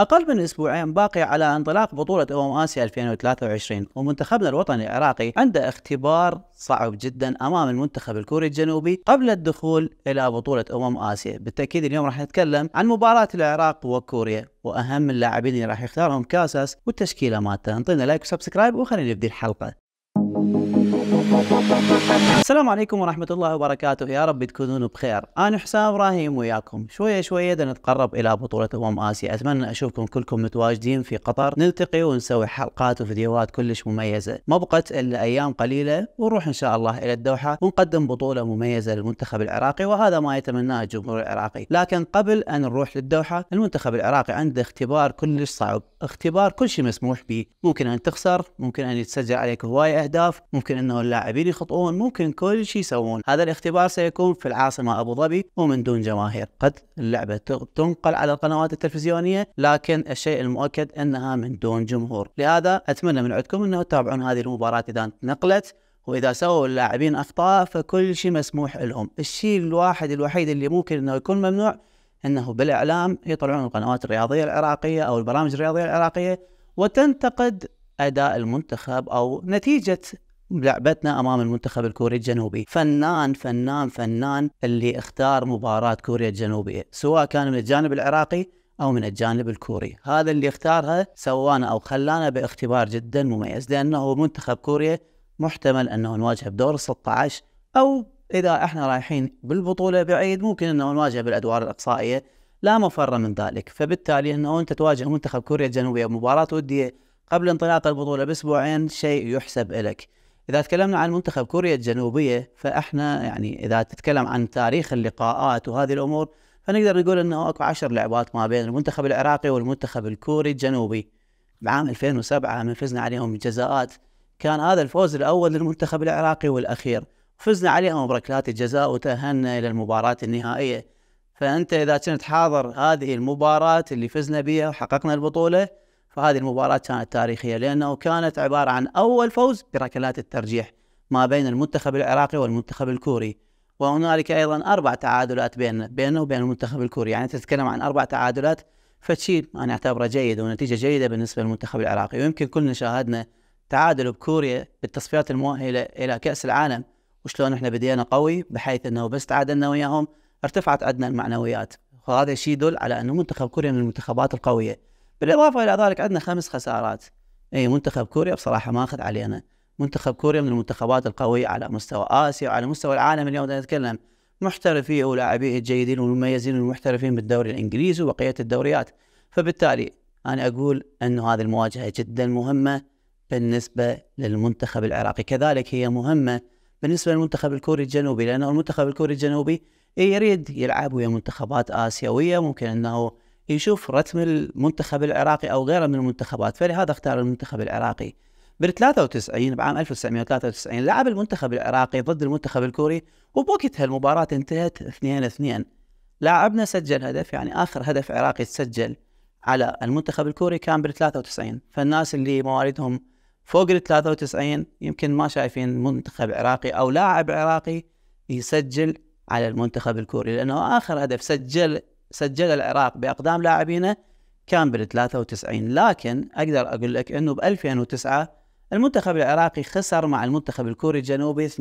أقل من أسبوعين باقي على انطلاق بطولة أمم آسيا 2023 ومنتخبنا الوطني العراقي عنده اختبار صعب جدا أمام المنتخب الكوري الجنوبي قبل الدخول إلى بطولة أمم آسيا بالتأكيد اليوم راح نتكلم عن مباراة العراق وكوريا وأهم اللاعبين اللي راح يختارهم كاساس والتشكيلة مالته انطينا لايك وسبسكرايب وخلينا نبدي الحلقة السلام عليكم ورحمة الله وبركاته يا رب تكونون بخير أنا حسام إبراهيم وياكم شوية شوية نتقرب إلى بطولة أمم آسيا أتمنى أشوفكم كلكم متواجدين في قطر نلتقي ونسوي حلقات وفيديوهات كلش مميزة ما بقت إلا أيام قليلة ونروح إن شاء الله إلى الدوحة ونقدم بطولة مميزة للمنتخب العراقي وهذا ما يتمناه الجمهور العراقي لكن قبل أن نروح للدوحة المنتخب العراقي عنده اختبار كلش صعب اختبار كل شيء مسموح به ممكن أن تخسر ممكن أن يتسجل عليك هواية أهداف ممكن أنه اللاعبين يخطئون ممكن كل شيء يسوون هذا الاختبار سيكون في العاصمة أبو ظبي ومن دون جماهير قد اللعبة تنقل على القنوات التلفزيونية لكن الشيء المؤكد أنها من دون جمهور لهذا أتمنى من عندكم أنه تتابعون هذه المباراة إذا نقلت واذا سووا اللاعبين اخطاء فكل شيء مسموح لهم الشيء الواحد الوحيد اللي ممكن انه يكون ممنوع انه بالاعلام يطلعون القنوات الرياضيه العراقيه او البرامج الرياضيه العراقيه وتنتقد اداء المنتخب او نتيجه لعبتنا امام المنتخب الكوري الجنوبي فنان فنان فنان اللي اختار مباراه كوريا الجنوبيه سواء كان من الجانب العراقي او من الجانب الكوري هذا اللي اختارها سوانا او خلانا باختبار جدا مميز لانه منتخب كوريا محتمل انه نواجهه بدور ال 16 او اذا احنا رايحين بالبطوله بعيد ممكن انه نواجهه بالادوار الاقصائيه لا مفر من ذلك فبالتالي انه انت تواجه منتخب كوريا الجنوبيه بمباراه وديه قبل انطلاق البطوله باسبوعين شيء يحسب لك اذا تكلمنا عن منتخب كوريا الجنوبيه فاحنا يعني اذا تتكلم عن تاريخ اللقاءات وهذه الامور فنقدر نقول انه اكو عشر لعبات ما بين المنتخب العراقي والمنتخب الكوري الجنوبي بعام 2007 من فزنا عليهم بجزاءات كان هذا الفوز الاول للمنتخب العراقي والاخير فزنا عليهم بركلات الجزاء وتاهلنا الى المباراه النهائيه فانت اذا كنت حاضر هذه المباراه اللي فزنا بها وحققنا البطوله فهذه المباراة كانت تاريخية لأنه كانت عبارة عن أول فوز بركلات الترجيح ما بين المنتخب العراقي والمنتخب الكوري وهنالك أيضا أربع تعادلات بين بينه وبين المنتخب الكوري يعني تتكلم عن أربع تعادلات فشيء أنا أعتبره جيد ونتيجة جيدة بالنسبة للمنتخب العراقي ويمكن كلنا شاهدنا تعادل بكوريا بالتصفيات المؤهلة إلى كأس العالم وشلون احنا بدينا قوي بحيث انه بس تعادلنا وياهم ارتفعت عندنا المعنويات وهذا الشيء يدل على انه منتخب كوريا من المنتخبات القويه بالاضافه الى ذلك عندنا خمس خسارات اي منتخب كوريا بصراحه ما اخذ علينا منتخب كوريا من المنتخبات القويه على مستوى اسيا وعلى مستوى العالم اليوم نتكلم محترفيه ولاعبيه الجيدين والمميزين والمحترفين بالدوري الانجليزي وبقيه الدوريات فبالتالي انا اقول انه هذه المواجهه جدا مهمه بالنسبه للمنتخب العراقي كذلك هي مهمه بالنسبه للمنتخب الكوري الجنوبي لانه المنتخب الكوري الجنوبي إيه، يريد يلعب ويا منتخبات اسيويه ممكن انه يشوف رتم المنتخب العراقي او غيره من المنتخبات فلهذا اختار المنتخب العراقي بال 93 بعام 1993 لعب المنتخب العراقي ضد المنتخب الكوري وبوقتها المباراة انتهت 2 2 لاعبنا سجل هدف يعني اخر هدف عراقي تسجل على المنتخب الكوري كان بال 93 فالناس اللي مواردهم فوق ال 93 يمكن ما شايفين منتخب عراقي او لاعب عراقي يسجل على المنتخب الكوري لانه اخر هدف سجل سجل العراق باقدام لاعبينه كان بال 93 لكن اقدر اقول لك انه ب 2009 المنتخب العراقي خسر مع المنتخب الكوري الجنوبي 2-1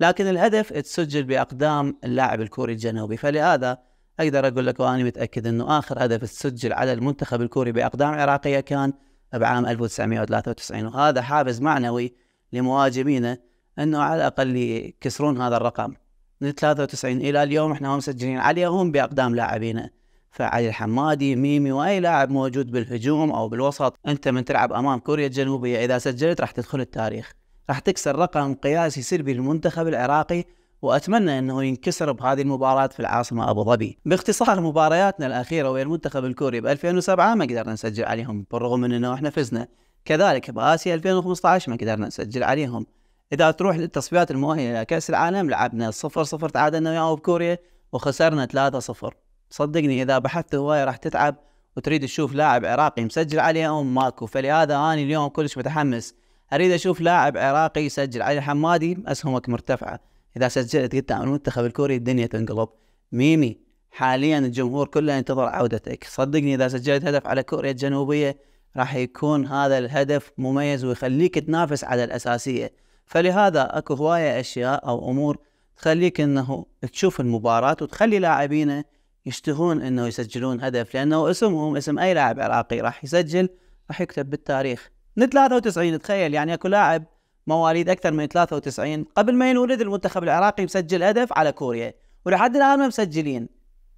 لكن الهدف تسجل باقدام اللاعب الكوري الجنوبي فلهذا اقدر اقول لك واني متاكد انه اخر هدف تسجل على المنتخب الكوري باقدام عراقيه كان بعام 1993 وهذا حافز معنوي لمهاجمينه انه على الاقل يكسرون هذا الرقم من 93 الى اليوم احنا مسجلين عليهم باقدام لاعبينا فعلي الحمادي ميمي واي لاعب موجود بالهجوم او بالوسط انت من تلعب امام كوريا الجنوبيه اذا سجلت راح تدخل التاريخ راح تكسر رقم قياسي سلبي للمنتخب العراقي واتمنى انه ينكسر بهذه المباراه في العاصمه ابو ظبي. باختصار مبارياتنا الاخيره ويا المنتخب الكوري ب 2007 ما قدرنا نسجل عليهم بالرغم من انه احنا فزنا. كذلك باسيا 2015 ما قدرنا نسجل عليهم. اذا تروح للتصفيات المؤهله لكاس العالم لعبنا 0 0 تعادلنا وياهم بكوريا وخسرنا 3 0 صدقني اذا بحثت هوايه راح تتعب وتريد تشوف لاعب عراقي مسجل عليهم ماكو فلهذا اني اليوم كلش متحمس اريد اشوف لاعب عراقي يسجل علي حمادي اسهمك مرتفعه اذا سجلت قدام المنتخب الكوري الدنيا تنقلب ميمي حاليا الجمهور كله ينتظر عودتك صدقني اذا سجلت هدف على كوريا الجنوبيه راح يكون هذا الهدف مميز ويخليك تنافس على الاساسيه فلهذا اكو هواية اشياء او امور تخليك انه تشوف المباراة وتخلي لاعبينه يشتهون انه يسجلون هدف لانه اسمهم اسم اي لاعب عراقي راح يسجل راح يكتب بالتاريخ من 93 تخيل يعني اكو لاعب مواليد اكثر من 93 قبل ما ينولد المنتخب العراقي مسجل هدف على كوريا ولحد الان ما مسجلين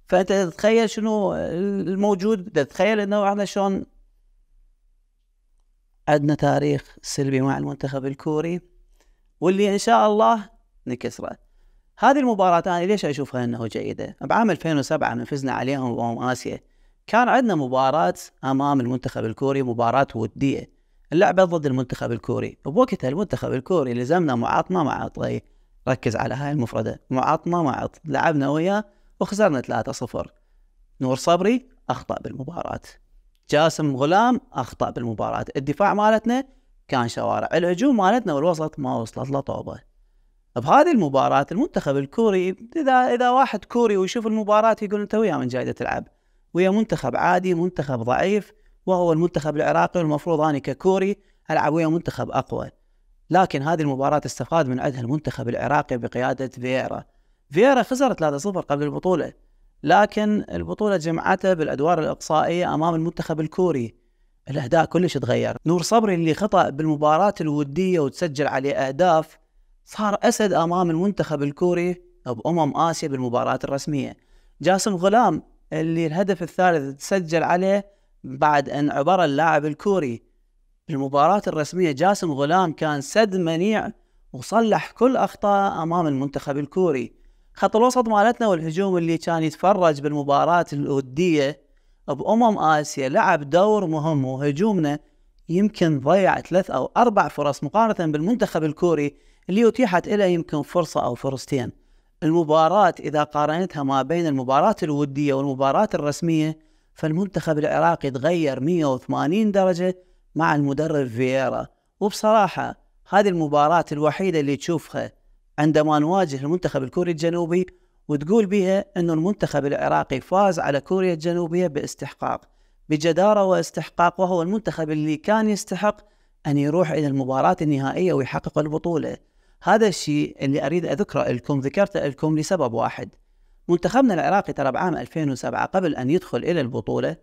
فانت تتخيل شنو الموجود تتخيل انه احنا شلون عندنا تاريخ سلبي مع المنتخب الكوري واللي ان شاء الله نكسره هذه المباراة أنا ليش أشوفها أنه جيدة؟ بعام 2007 فزنا عليهم وهم آسيا كان عندنا مباراة أمام المنتخب الكوري مباراة ودية اللعبة ضد المنتخب الكوري بوقتها المنتخب الكوري لزمنا معاطنا مع ركز على هاي المفردة معاطنا مع لعبنا وياه وخسرنا 3-0 نور صبري أخطأ بالمباراة جاسم غلام أخطأ بالمباراة الدفاع مالتنا كان شوارع الهجوم مالتنا والوسط ما وصلت له طوبه بهذه المباراة المنتخب الكوري إذا إذا واحد كوري ويشوف المباراة يقول أنت ويا من جاي تلعب ويا منتخب عادي منتخب ضعيف وهو المنتخب العراقي والمفروض أنا ككوري ألعب ويا منتخب أقوى لكن هذه المباراة استفاد من عدها المنتخب العراقي بقيادة فييرا فييرا خسر 3-0 قبل البطولة لكن البطولة جمعته بالأدوار الإقصائية أمام المنتخب الكوري الأهداء كلش تغير نور صبري اللي خطأ بالمباراة الودية وتسجل عليه أهداف صار أسد أمام المنتخب الكوري بأمم آسيا بالمباراة الرسمية جاسم غلام اللي الهدف الثالث تسجل عليه بعد أن عبر اللاعب الكوري بالمباراة الرسمية جاسم غلام كان سد منيع وصلح كل أخطاء أمام المنتخب الكوري خط الوسط مالتنا والهجوم اللي كان يتفرج بالمباراة الودية بأمم آسيا لعب دور مهم وهجومنا يمكن ضيع ثلاث أو أربع فرص مقارنة بالمنتخب الكوري اللي أتيحت له يمكن فرصة أو فرصتين المباراة إذا قارنتها ما بين المباراة الودية والمباراة الرسمية فالمنتخب العراقي تغير 180 درجة مع المدرب فييرا وبصراحة هذه المباراة الوحيدة اللي تشوفها عندما نواجه المنتخب الكوري الجنوبي وتقول بها أن المنتخب العراقي فاز على كوريا الجنوبية باستحقاق بجدارة واستحقاق وهو المنتخب اللي كان يستحق أن يروح إلى المباراة النهائية ويحقق البطولة هذا الشيء اللي أريد أذكره لكم ذكرته لكم لسبب واحد منتخبنا العراقي ترى بعام 2007 قبل أن يدخل إلى البطولة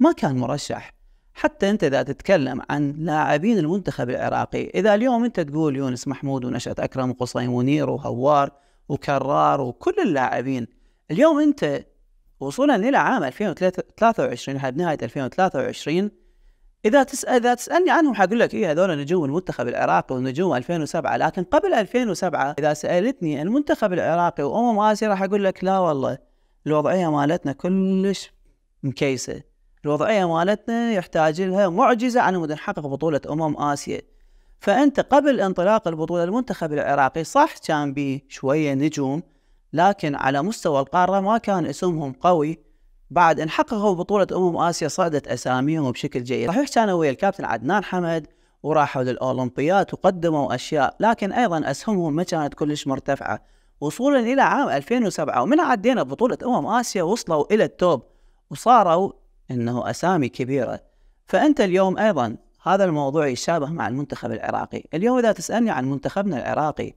ما كان مرشح حتى أنت إذا تتكلم عن لاعبين المنتخب العراقي إذا اليوم أنت تقول يونس محمود ونشأة أكرم وقصيم ونير وهوار وكرار وكل اللاعبين اليوم انت وصولا الى عام 2023 لحد نهايه 2023 اذا تسال اذا تسالني عنهم حقول لك ايه هذول نجوم المنتخب العراقي ونجوم 2007 لكن قبل 2007 اذا سالتني المنتخب العراقي وامم اسيا راح اقول لك لا والله الوضعيه مالتنا كلش مكيسه الوضعيه مالتنا يحتاج لها معجزه على مود نحقق بطوله امم اسيا فأنت قبل انطلاق البطولة المنتخب العراقي صح كان به شوية نجوم لكن على مستوى القارة ما كان اسمهم قوي بعد ان حققوا بطولة أمم آسيا صعدت أساميهم بشكل جيد صحيح كانوا ويا الكابتن عدنان حمد وراحوا للأولمبيات وقدموا أشياء لكن أيضا أسهمهم ما كانت كلش مرتفعة وصولا إلى عام 2007 ومن عدينا بطولة أمم آسيا وصلوا إلى التوب وصاروا أنه أسامي كبيرة فأنت اليوم أيضا هذا الموضوع يشابه مع المنتخب العراقي اليوم إذا تسألني عن منتخبنا العراقي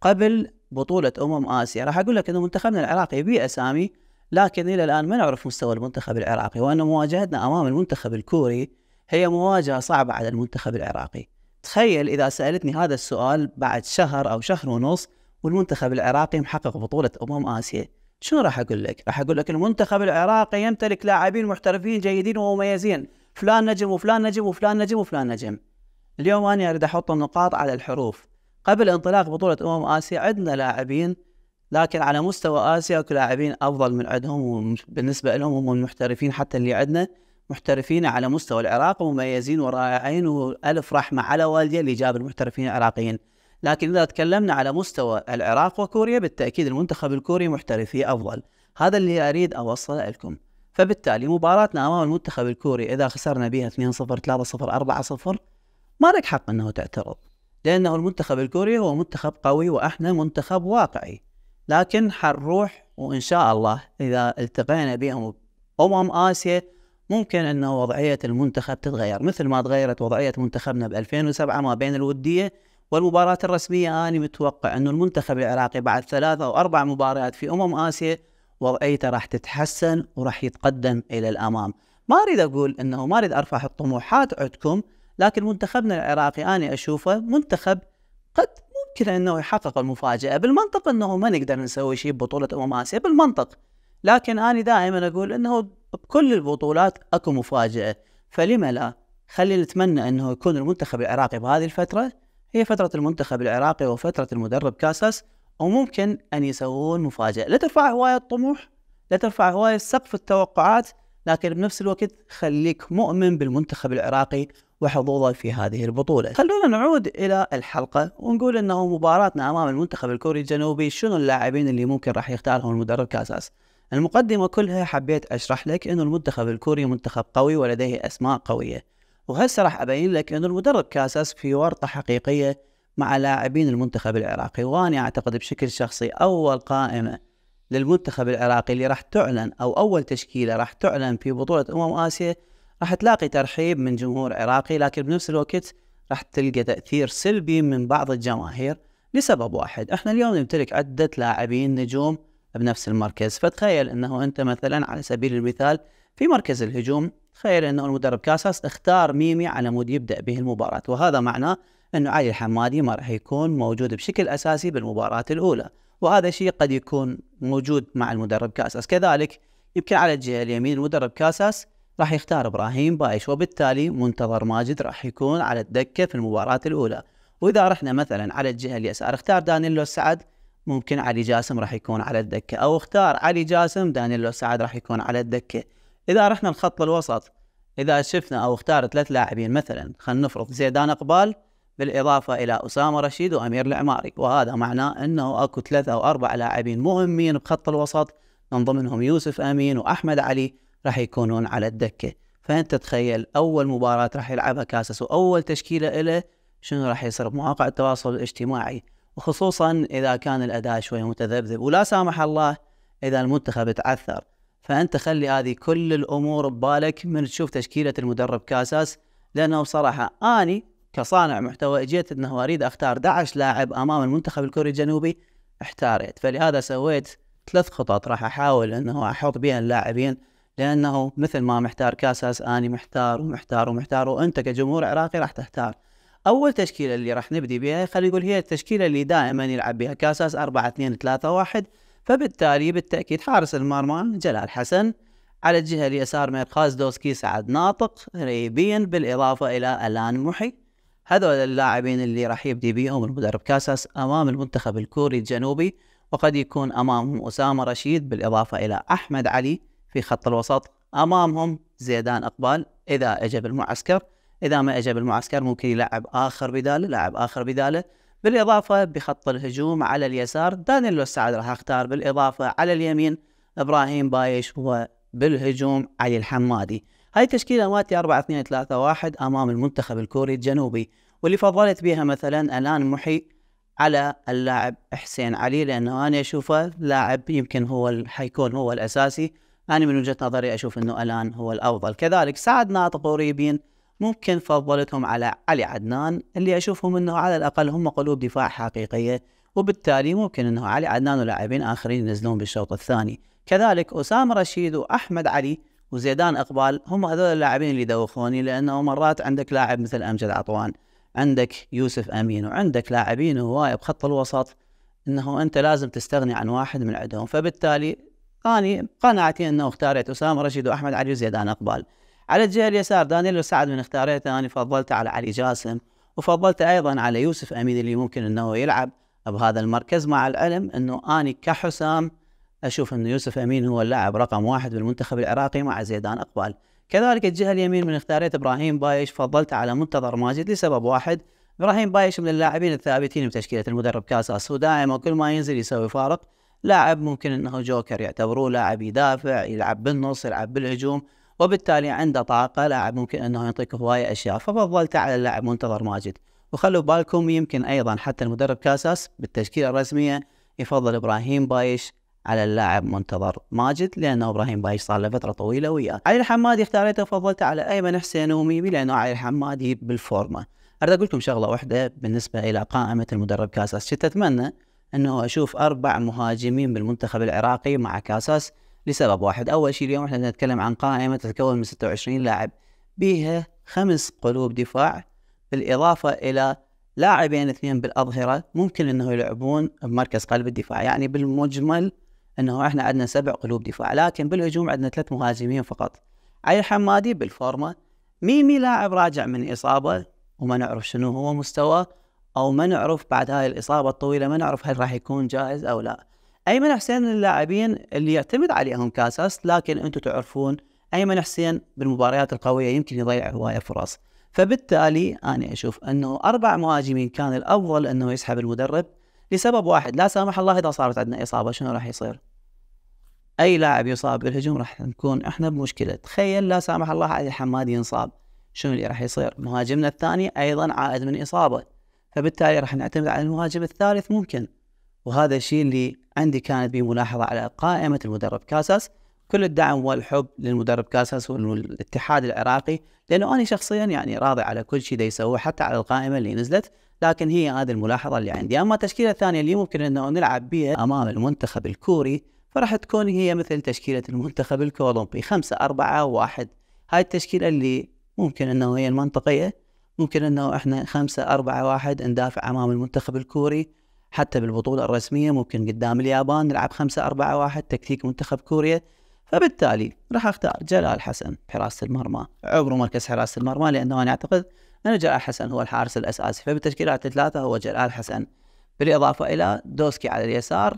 قبل بطولة أمم آسيا راح أقول لك أنه منتخبنا العراقي بأسامي لكن إلى الآن ما نعرف مستوى المنتخب العراقي وأن مواجهتنا أمام المنتخب الكوري هي مواجهة صعبة على المنتخب العراقي تخيل إذا سألتني هذا السؤال بعد شهر أو شهر ونص والمنتخب العراقي محقق بطولة أمم آسيا شنو راح أقول لك؟ راح أقول لك المنتخب العراقي يمتلك لاعبين محترفين جيدين ومميزين فلان نجم وفلان نجم وفلان نجم وفلان نجم اليوم أنا أريد أحط النقاط على الحروف قبل انطلاق بطولة أمم آسيا عندنا لاعبين لكن على مستوى آسيا اكو لاعبين أفضل من عندهم بالنسبة لهم هم المحترفين حتى اللي عندنا محترفين على مستوى العراق ومميزين ورائعين وألف رحمة على والدي اللي جاب المحترفين العراقيين لكن إذا تكلمنا على مستوى العراق وكوريا بالتأكيد المنتخب الكوري محترفي أفضل هذا اللي أريد أوصله لكم فبالتالي مباراتنا امام المنتخب الكوري اذا خسرنا بها 2-0 3-0 4-0 ما لك حق انه تعترض لانه المنتخب الكوري هو منتخب قوي واحنا منتخب واقعي لكن حنروح وان شاء الله اذا التقينا بهم امم اسيا ممكن انه وضعيه المنتخب تتغير مثل ما تغيرت وضعيه منتخبنا ب 2007 ما بين الوديه والمباراة الرسمية أنا متوقع أن المنتخب العراقي بعد ثلاثة أو أربع مباريات في أمم آسيا وضعيته راح تتحسن وراح يتقدم الى الامام ما اريد اقول انه ما اريد ارفع الطموحات عندكم لكن منتخبنا العراقي انا اشوفه منتخب قد ممكن انه يحقق المفاجاه بالمنطق انه ما نقدر نسوي شيء ببطوله امم اسيا بالمنطق لكن انا دائما اقول انه بكل البطولات اكو مفاجاه فلما لا خلينا نتمنى انه يكون المنتخب العراقي بهذه الفتره هي فترة المنتخب العراقي وفترة المدرب كاساس أو ممكن أن يسوون مفاجأة لا ترفع هواية الطموح لا ترفع هواية سقف التوقعات لكن بنفس الوقت خليك مؤمن بالمنتخب العراقي وحظوظه في هذه البطولة خلونا نعود إلى الحلقة ونقول أنه مباراتنا أمام المنتخب الكوري الجنوبي شنو اللاعبين اللي ممكن راح يختارهم المدرب كأساس المقدمة كلها حبيت أشرح لك أنه المنتخب الكوري منتخب قوي ولديه أسماء قوية وهسه راح أبين لك أنه المدرب كأساس في ورطة حقيقية مع لاعبين المنتخب العراقي وأنا أعتقد بشكل شخصي أول قائمة للمنتخب العراقي اللي راح تعلن أو أول تشكيلة راح تعلن في بطولة أمم آسيا راح تلاقي ترحيب من جمهور عراقي لكن بنفس الوقت راح تلقى تأثير سلبي من بعض الجماهير لسبب واحد احنا اليوم نمتلك عدة لاعبين نجوم بنفس المركز فتخيل انه انت مثلا على سبيل المثال في مركز الهجوم تخيل انه المدرب كاساس اختار ميمي على مود يبدا به المباراه وهذا معناه أنه علي الحمادي ما راح يكون موجود بشكل أساسي بالمباراة الأولى وهذا شيء قد يكون موجود مع المدرب كاساس كذلك يمكن على الجهة اليمين المدرب كاساس راح يختار إبراهيم بايش وبالتالي منتظر ماجد راح يكون على الدكة في المباراة الأولى وإذا رحنا مثلا على الجهة اليسار اختار دانيلو سعد ممكن علي جاسم راح يكون على الدكة أو اختار علي جاسم دانيلو سعد راح يكون على الدكة إذا رحنا الخط الوسط إذا شفنا أو اختار ثلاث لاعبين مثلا خلينا نفرض زيدان إقبال بالإضافة إلى أسامة رشيد وأمير العماري وهذا معناه أنه أكو ثلاثة أو أربع لاعبين مهمين بخط الوسط من ضمنهم يوسف أمين وأحمد علي راح يكونون على الدكة فأنت تخيل أول مباراة راح يلعبها كاسس وأول تشكيلة إله شنو راح يصير بمواقع التواصل الاجتماعي وخصوصا إذا كان الأداء شوي متذبذب ولا سامح الله إذا المنتخب تعثر فأنت خلي هذه كل الأمور ببالك من تشوف تشكيلة المدرب كاساس لأنه بصراحة أني كصانع محتوى اجيت انه اريد اختار 11 لاعب امام المنتخب الكوري الجنوبي احتاريت فلهذا سويت ثلاث خطط راح احاول انه احط بها اللاعبين لانه مثل ما محتار كاساس اني محتار ومحتار ومحتار وانت كجمهور عراقي راح تحتار اول تشكيله اللي راح نبدي بها خلي نقول هي التشكيله اللي دائما يلعب بها كاساس 4 2 3 1 فبالتالي بالتاكيد حارس المرمى جلال حسن على الجهه اليسار ميرخاز دوسكي سعد ناطق ريبين بالاضافه الى الان محي هذول اللاعبين اللي راح يبدي بيهم المدرب كاساس أمام المنتخب الكوري الجنوبي وقد يكون أمامهم أسامة رشيد بالإضافة إلى أحمد علي في خط الوسط أمامهم زيدان أقبال إذا أجى بالمعسكر إذا ما أجى بالمعسكر ممكن يلعب آخر بداله لاعب آخر بداله بالإضافة بخط الهجوم على اليسار دانيلو السعد راح أختار بالإضافة على اليمين إبراهيم بايش وبالهجوم علي الحمادي هاي التشكيلة مالتي 4 2 3 1 أمام المنتخب الكوري الجنوبي واللي فضلت بها مثلا الآن محي على اللاعب حسين علي لأنه أنا أشوفه لاعب يمكن هو حيكون هو الأساسي أنا من وجهة نظري أشوف أنه الآن هو الأفضل كذلك سعد ناطق وريبين ممكن فضلتهم على علي عدنان اللي أشوفهم أنه على الأقل هم قلوب دفاع حقيقية وبالتالي ممكن أنه علي عدنان ولاعبين آخرين ينزلون بالشوط الثاني كذلك أسامة رشيد وأحمد علي وزيدان اقبال هم هذول اللاعبين اللي دوخوني لانه مرات عندك لاعب مثل امجد عطوان عندك يوسف امين وعندك لاعبين هوايه بخط الوسط انه انت لازم تستغني عن واحد من عندهم فبالتالي اني قناعتي انه اختاريت اسامه رشيد واحمد علي وزيدان اقبال على الجهه اليسار دانيلو سعد من اختاريته انا فضلته على علي جاسم وفضلت ايضا على يوسف امين اللي ممكن انه يلعب بهذا المركز مع العلم انه اني كحسام اشوف انه يوسف امين هو اللاعب رقم واحد بالمنتخب العراقي مع زيدان اقبال كذلك الجهه اليمين من اختاريت ابراهيم بايش فضلت على منتظر ماجد لسبب واحد ابراهيم بايش من اللاعبين الثابتين بتشكيله المدرب كاساس ودائما كل ما ينزل يسوي فارق لاعب ممكن انه جوكر يعتبروه لاعب يدافع يلعب بالنص يلعب بالهجوم وبالتالي عنده طاقة لاعب ممكن انه يعطيك هواية اشياء ففضلت على اللاعب منتظر ماجد وخلوا بالكم يمكن ايضا حتى المدرب كاساس بالتشكيلة الرسمية يفضل ابراهيم بايش على اللاعب منتظر ماجد لانه ابراهيم بايش صار له فتره طويله وياه علي الحمادي اختاريته وفضلته على ايمن حسين وميمي لانه علي الحمادي بالفورمه اريد اقول لكم شغله واحده بالنسبه الى قائمه المدرب كاساس كنت اتمنى انه اشوف اربع مهاجمين بالمنتخب العراقي مع كاساس لسبب واحد اول شيء اليوم احنا نتكلم عن قائمه تتكون من 26 لاعب بها خمس قلوب دفاع بالاضافه الى لاعبين اثنين بالاظهره ممكن انه يلعبون بمركز قلب الدفاع يعني بالمجمل انه احنا عندنا سبع قلوب دفاع لكن بالهجوم عندنا ثلاث مهاجمين فقط علي الحمادي بالفورمه ميمي لاعب راجع من اصابه وما نعرف شنو هو مستواه او ما نعرف بعد هاي الاصابه الطويله ما نعرف هل راح يكون جاهز او لا ايمن حسين اللاعبين اللي يعتمد عليهم كاساس لكن انتم تعرفون ايمن حسين بالمباريات القويه يمكن يضيع هوايه فرص فبالتالي انا اشوف انه اربع مهاجمين كان الافضل انه يسحب المدرب لسبب واحد لا سامح الله اذا صارت عندنا اصابه شنو راح يصير؟ اي لاعب يصاب بالهجوم راح نكون احنا بمشكله، تخيل لا سامح الله علي الحمادي ينصاب شنو اللي راح يصير؟ مهاجمنا الثاني ايضا عائد من اصابه فبالتالي راح نعتمد على المهاجم الثالث ممكن وهذا الشيء اللي عندي كانت بملاحظه على قائمه المدرب كاساس كل الدعم والحب للمدرب كاساس والاتحاد العراقي لانه انا شخصيا يعني راضي على كل شيء يسووه حتى على القائمه اللي نزلت لكن هي هذه الملاحظه اللي عندي اما التشكيله الثانيه اللي ممكن انه نلعب بها امام المنتخب الكوري فراح تكون هي مثل تشكيله المنتخب الكولومبي 5 4 1 هاي التشكيله اللي ممكن انه هي المنطقيه ممكن انه احنا 5 4 1 ندافع امام المنتخب الكوري حتى بالبطولة الرسمية ممكن قدام اليابان نلعب 5 4 1 تكتيك منتخب كوريا فبالتالي راح اختار جلال حسن حراسه المرمى عبر مركز حراسه المرمى لانه انا اعتقد ان جلال حسن هو الحارس الاساسي فبالتشكيلات الثلاثه هو جلال حسن بالاضافه الى دوسكي على اليسار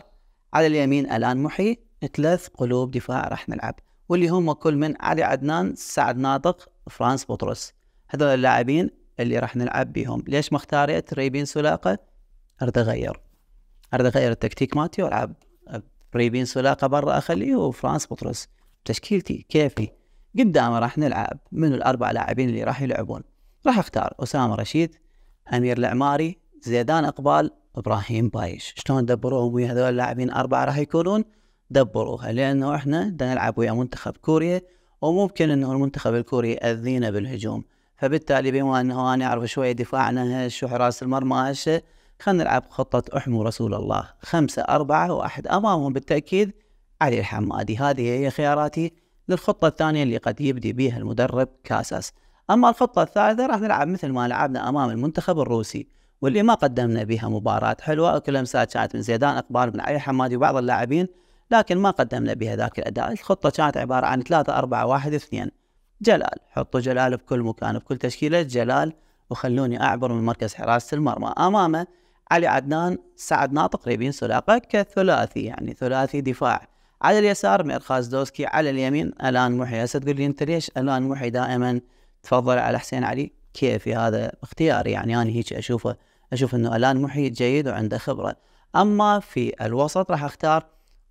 على اليمين الان محي ثلاث قلوب دفاع راح نلعب واللي هم كل من علي عدنان سعد ناطق فرانس بطرس هذول اللاعبين اللي راح نلعب بهم ليش ما اختاريت ريبين سلاقه اريد اغير اريد اغير التكتيك مالتي والعب ريبين سلاقه برا اخليه وفرانس بطرس تشكيلتي كيفي قدامه راح نلعب من الاربع لاعبين اللي راح يلعبون راح اختار اسامه رشيد امير العماري زيدان اقبال ابراهيم بايش شلون دبروهم ويا هذول اللاعبين اربعه راح يكونون دبروها لانه احنا بدنا نلعب ويا منتخب كوريا وممكن انه المنتخب الكوري ياذينا بالهجوم فبالتالي بما انه انا اعرف شويه دفاعنا هش وحراس المرمى هش خلينا نلعب خطة احموا رسول الله خمسة أربعة واحد أمامهم بالتأكيد علي الحمادي هذه هي خياراتي للخطة الثانية اللي قد يبدي بها المدرب كاساس أما الخطة الثالثة راح نلعب مثل ما لعبنا أمام المنتخب الروسي واللي ما قدمنا بها مباراة حلوة كل أمسات كانت من زيدان إقبال من علي الحمادي وبعض اللاعبين لكن ما قدمنا بها ذاك الأداء الخطة كانت عبارة عن 3 4 1 2 جلال حطوا جلال بكل مكان بكل تشكيلة جلال وخلوني أعبر من مركز حراسة المرمى أمامه علي عدنان ناطق ريبين سلاقة كثلاثي يعني ثلاثي دفاع على اليسار ميرخاز دوسكي على اليمين الان محي هسه تقول لي انت ليش الان محي دائما تفضل على حسين علي كيفي هذا اختياري يعني انا هيك اشوفه اشوف انه الان محي جيد وعنده خبره اما في الوسط راح اختار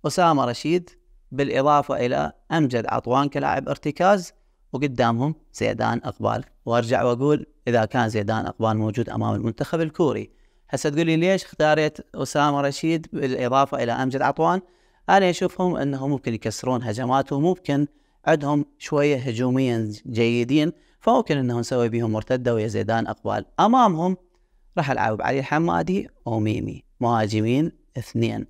اسامه رشيد بالاضافه الى امجد عطوان كلاعب ارتكاز وقدامهم زيدان اقبال وارجع واقول اذا كان زيدان اقبال موجود امام المنتخب الكوري هسه تقول لي ليش اختاريت اسامه رشيد بالاضافه الى امجد عطوان؟ انا اشوفهم انهم ممكن يكسرون هجمات وممكن عندهم شويه هجوميا جيدين فممكن انهم نسوي بهم مرتده ويا زيدان اقبال امامهم راح العب علي الحمادي وميمي مهاجمين اثنين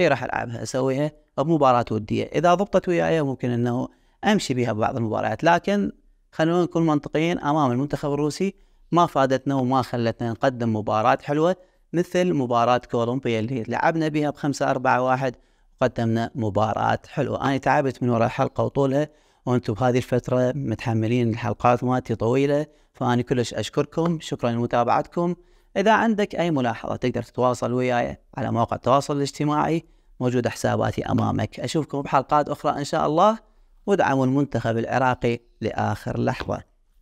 اي راح العبها اسويها بمباراه وديه اذا ضبطت وياي ممكن انه امشي بها ببعض المباريات لكن خلونا نكون منطقيين امام المنتخب الروسي ما فادتنا وما خلتنا نقدم مباراة حلوة مثل مباراة كولومبيا اللي لعبنا بها بخمسة أربعة واحد وقدمنا مباراة حلوة أنا تعبت من وراء الحلقة وطولها وانتم بهذه الفترة متحملين الحلقات مالتي طويلة فأنا كلش أشكركم شكرا لمتابعتكم إذا عندك أي ملاحظة تقدر تتواصل وياي على مواقع التواصل الاجتماعي موجود حساباتي أمامك أشوفكم بحلقات أخرى إن شاء الله وادعموا المنتخب العراقي لآخر لحظة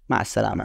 مع السلامة